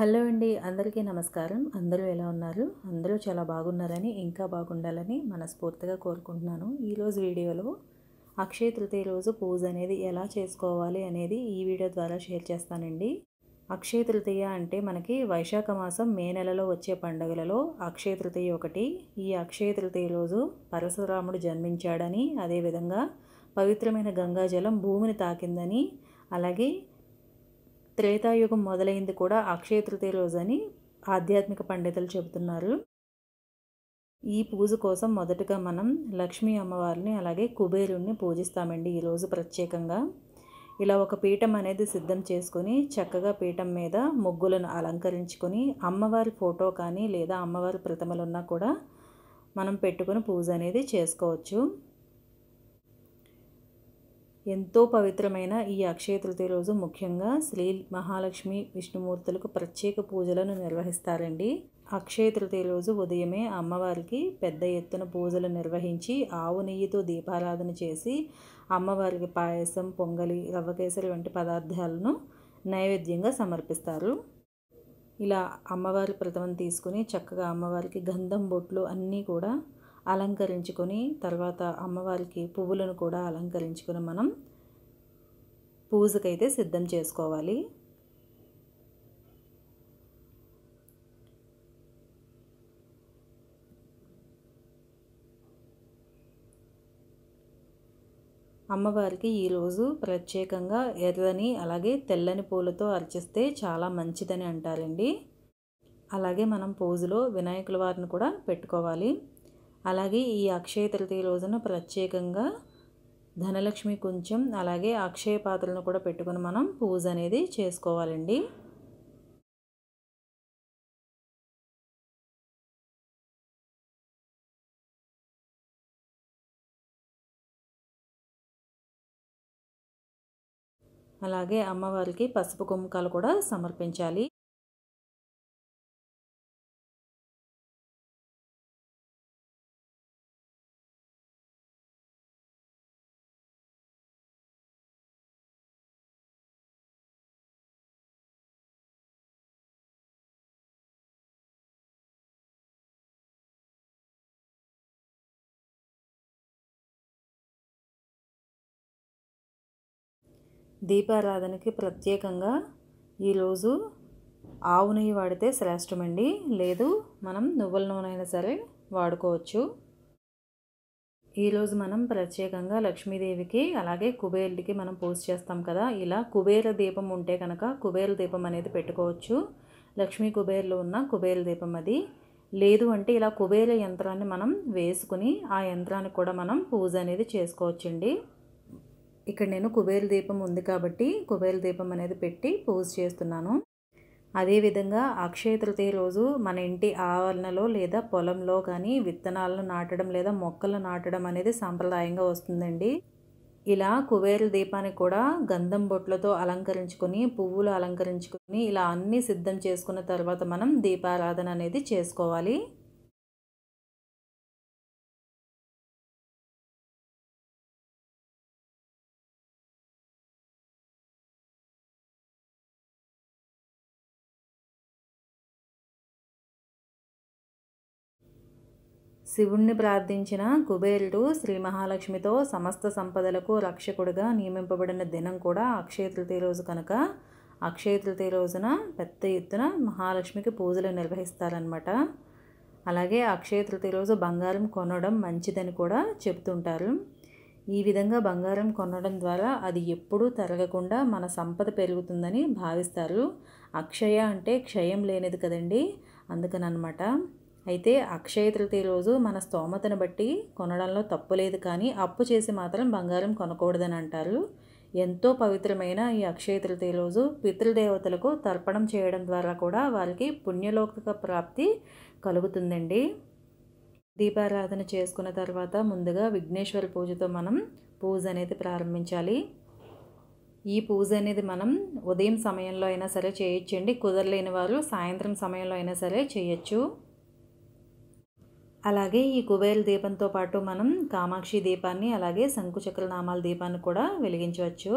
hello అండి అందరికీ నమస్కారం అందరూ ఎలా ఉన్నారు అందరూ చాలా బాగున్నారని ఇంకా బాగుండాలని మనస్ఫూర్తిగా కోరుకుంటున్నాను ఈరోజు వీడియోలో అక్షయ తృతీయ రోజు పూజ అనేది ఎలా చేసుకోవాలి అనేది ఈ వీడియో ద్వారా షేర్ చేస్తానండి అక్షయ తృతీయ అంటే మనకి వైశాఖ మాసం మే నెలలో వచ్చే పండుగలలో అక్షయ తృతీయ ఒకటి ఈ అక్షయ తృతీయ రోజు పరశురాముడు జన్మించాడని అదేవిధంగా పవిత్రమైన గంగాజలం భూమిని తాకిందని అలాగే త్రేతాయుగం మొదలైంది కూడా అక్షయ తృతీయ రోజని ఆధ్యాత్మిక పండితులు చెబుతున్నారు ఈ పూజ కోసం మొదటగా మనం లక్ష్మీ అమ్మవారిని అలాగే కుబేరుణ్ణి పూజిస్తామండి ఈరోజు ప్రత్యేకంగా ఇలా ఒక పీఠం అనేది సిద్ధం చేసుకొని చక్కగా పీఠం మీద ముగ్గులను అలంకరించుకొని అమ్మవారి ఫోటో కానీ లేదా అమ్మవారి ప్రతిమలున్నా కూడా మనం పెట్టుకుని పూజ అనేది చేసుకోవచ్చు ఎంతో పవిత్రమైన ఈ అక్షయ తృతీయ రోజు ముఖ్యంగా శ్రీ మహాలక్ష్మి విష్ణుమూర్తులకు ప్రత్యేక పూజలను నిర్వహిస్తారండి అక్షయ తృతీయ రోజు ఉదయమే అమ్మవారికి పెద్ద ఎత్తున పూజలు నిర్వహించి ఆవు నెయ్యితో దీపారాధన చేసి అమ్మవారికి పాయసం పొంగలి రవ్వకేసరి వంటి పదార్థాలను నైవేద్యంగా సమర్పిస్తారు ఇలా అమ్మవారి ప్రథమం తీసుకుని చక్కగా అమ్మవారికి గంధం బొట్లు అన్నీ కూడా అలంకరించుకొని తర్వాత అమ్మవారికి పువ్వులను కూడా అలంకరించుకొని మనం పూజకైతే సిద్ధం చేసుకోవాలి అమ్మవారికి ఈరోజు ప్రత్యేకంగా ఎర్రని అలాగే తెల్లని పూలతో అర్చిస్తే చాలా మంచిదని అంటారండి అలాగే మనం పూజలో వినాయకుల వారిని కూడా పెట్టుకోవాలి అలాగే ఈ అక్షయ తృతీయ రోజున ప్రత్యేకంగా ధనలక్ష్మి కొంచెం అలాగే అక్షయ పాత్రలను కూడా పెట్టుకుని మనం పూజ అనేది చేసుకోవాలండి అలాగే అమ్మవారికి పసుపు కుంకాలు కూడా సమర్పించాలి దీపారాధనకి ప్రత్యేకంగా ఈరోజు ఆవు నెయ్యి వాడితే శ్రేష్టమండి లేదు మనం నువ్వుల నూనె అయినా సరే వాడుకోవచ్చు ఈరోజు మనం ప్రత్యేకంగా లక్ష్మీదేవికి అలాగే కుబేరుడికి మనం పూజ చేస్తాం కదా ఇలా కుబేర దీపం ఉంటే కనుక కుబేర దీపం అనేది పెట్టుకోవచ్చు లక్ష్మీ కుబేరులో ఉన్న కుబేర దీపం అది లేదు అంటే ఇలా కుబేర యంత్రాన్ని మనం వేసుకుని ఆ యంత్రానికి కూడా మనం పూజ అనేది చేసుకోవచ్చండి ఇక్కడ నేను కుబేర దీపం ఉంది కాబట్టి కుబేర దీపం అనేది పెట్టి పూజ చేస్తున్నాను అదేవిధంగా అక్షయ తృతీయ రోజు మన ఇంటి ఆవరణలో లేదా పొలంలో కానీ విత్తనాలను నాటడం లేదా మొక్కలు నాటడం అనేది సాంప్రదాయంగా వస్తుందండి ఇలా కుబేర దీపాన్ని కూడా గంధం బొట్లతో అలంకరించుకొని పువ్వులు అలంకరించుకొని ఇలా అన్నీ సిద్ధం చేసుకున్న తర్వాత మనం దీపారాధన అనేది చేసుకోవాలి శివుణ్ణి ప్రార్థించిన కుబేరుడు శ్రీ మహాలక్ష్మితో సమస్త సంపదలకు రక్షకుడిగా నియమింపబడిన దినం కూడా అక్షయ రోజు కనుక అక్షయ రోజున పెద్ద ఎత్తున మహాలక్ష్మికి పూజలు నిర్వహిస్తారనమాట అలాగే అక్షయ రోజు బంగారం కొనడం మంచిదని కూడా చెప్తుంటారు ఈ విధంగా బంగారం కొనడం ద్వారా అది ఎప్పుడూ తరగకుండా మన సంపద పెరుగుతుందని భావిస్తారు అక్షయ అంటే క్షయం లేనిది కదండి అనమాట అయితే అక్షయ తృతీయ రోజు మన స్తోమతను బట్టి కొనడంలో తప్పులేదు కానీ అప్పు చేసి మాత్రం బంగారం కొనకూడదని అంటారు ఎంతో పవిత్రమైన ఈ అక్షయ తృతీయ రోజు పితృదేవతలకు తర్పణం చేయడం ద్వారా కూడా వారికి పుణ్యలోక ప్రాప్తి కలుగుతుందండి దీపారాధన చేసుకున్న తర్వాత ముందుగా విఘ్నేశ్వర పూజతో మనం పూజ అనేది ప్రారంభించాలి ఈ పూజ అనేది మనం ఉదయం సమయంలో అయినా సరే చేయొచ్చండి కుదరలేని వారు సాయంత్రం సమయంలో అయినా సరే చేయొచ్చు అలాగే ఈ కుబేర దీపంతో పాటు మనం కామాక్షి దీపాన్ని అలాగే శంకుచక్ర నామాల దీపాన్ని కూడా వెలిగించవచ్చు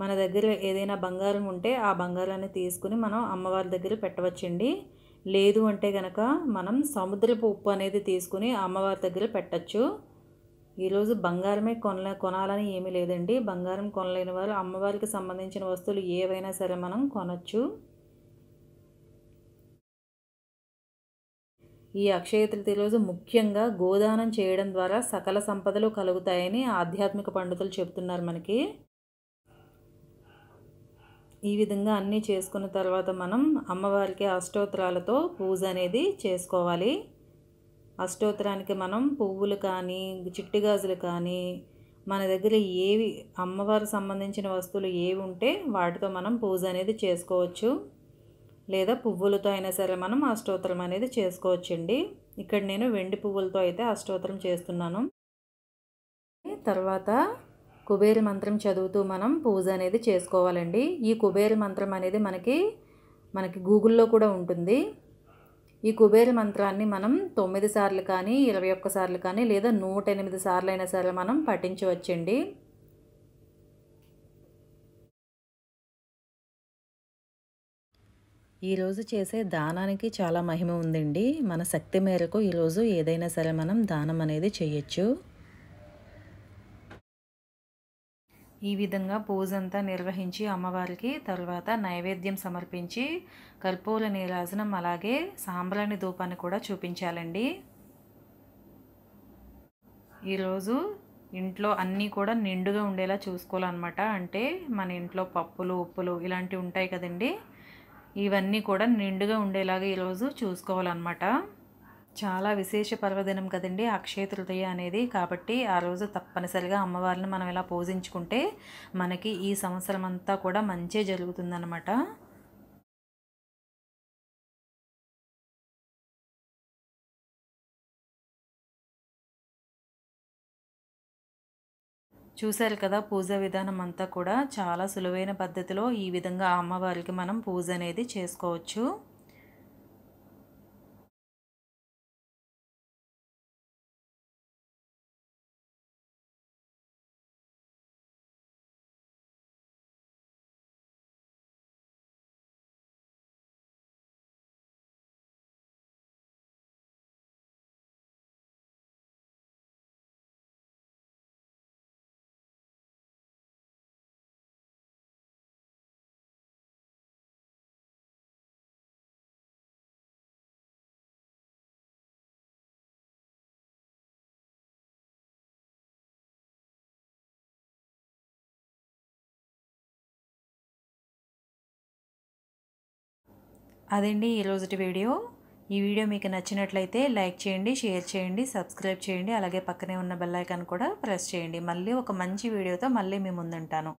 మన దగ్గర ఏదైనా బంగారం ఉంటే ఆ బంగారాన్ని తీసుకుని మనం అమ్మవారి దగ్గర పెట్టవచ్చండి లేదు అంటే గనక మనం సముద్రపు ఉప్పు అనేది తీసుకుని అమ్మవారి దగ్గర పెట్టచ్చు ఈరోజు బంగారమే కొనలే కొనాలని ఏమీ లేదండి బంగారం కొనలేని వారు అమ్మవారికి సంబంధించిన వస్తువులు ఏవైనా సరే మనం కొనచ్చు ఈ అక్షయ తృతీయ రోజు ముఖ్యంగా గోదానం చేయడం ద్వారా సకల సంపదలు కలుగుతాయని ఆధ్యాత్మిక పండితులు చెప్తున్నారు మనకి ఈ విధంగా అన్నీ చేసుకున్న తర్వాత మనం అమ్మవారికి అష్టోత్తరాలతో పూజ అనేది చేసుకోవాలి అష్టోత్తరానికి మనం పువ్వులు కానీ చిట్టిగాజులు కానీ మన దగ్గర ఏవి అమ్మవారు సంబంధించిన వస్తువులు ఏవి ఉంటే వాటితో మనం పూజ అనేది చేసుకోవచ్చు లేదా పువ్వులతో అయినా సరే మనం అష్టోత్తరం అనేది చేసుకోవచ్చండి ఇక్కడ నేను వెండి పువ్వులతో అయితే అష్టోత్తరం చేస్తున్నాను తర్వాత కుబేర మంత్రం చదువుతూ మనం పూజ అనేది చేసుకోవాలండి ఈ కుబేర మంత్రం అనేది మనకి మనకి గూగుల్లో కూడా ఉంటుంది ఈ కుబేర మంత్రాన్ని మనం తొమ్మిది సార్లు కానీ ఇరవై ఒక్క సార్లు కానీ లేదా నూట ఎనిమిది సార్లు అయినా సరే మనం పఠించవచ్చండి ఈరోజు చేసే దానానికి చాలా మహిమ ఉందండి మన శక్తి మేరకు ఈరోజు ఏదైనా సరే మనం దానం అనేది చేయొచ్చు ఈ విధంగా పూజంతా నిర్వహించి అమ్మవారికి తర్వాత నైవేద్యం సమర్పించి కర్పూర నీరాజనం అలాగే సాంబ్రాణి ధూపాన్ని కూడా చూపించాలండి ఈరోజు ఇంట్లో అన్నీ కూడా నిండుగా ఉండేలా చూసుకోవాలన్నమాట అంటే మన ఇంట్లో పప్పులు ఉప్పులు ఇలాంటివి ఉంటాయి కదండీ ఇవన్నీ కూడా నిండుగా ఉండేలాగా ఈరోజు చూసుకోవాలన్నమాట చాలా విశేష పర్వదినం కదండి అక్షయ తృతీయ అనేది కాబట్టి ఆ రోజు తప్పనిసరిగా అమ్మవారిని మనం ఇలా పూజించుకుంటే మనకి ఈ సంవత్సరం అంతా కూడా మంచే జరుగుతుందన్నమాట చూశారు కదా పూజ విధానం అంతా కూడా చాలా సులువైన పద్ధతిలో ఈ విధంగా అమ్మవారికి మనం పూజ అనేది చేసుకోవచ్చు అదండి ఈరోజుటి వీడియో ఈ వీడియో మీకు నచ్చినట్లయితే లైక్ చేయండి షేర్ చేయండి సబ్స్క్రైబ్ చేయండి అలాగే పక్కనే ఉన్న బెల్లైకాన్ కూడా ప్రెస్ చేయండి మళ్ళీ ఒక మంచి వీడియోతో మళ్ళీ మీ ముందుంటాను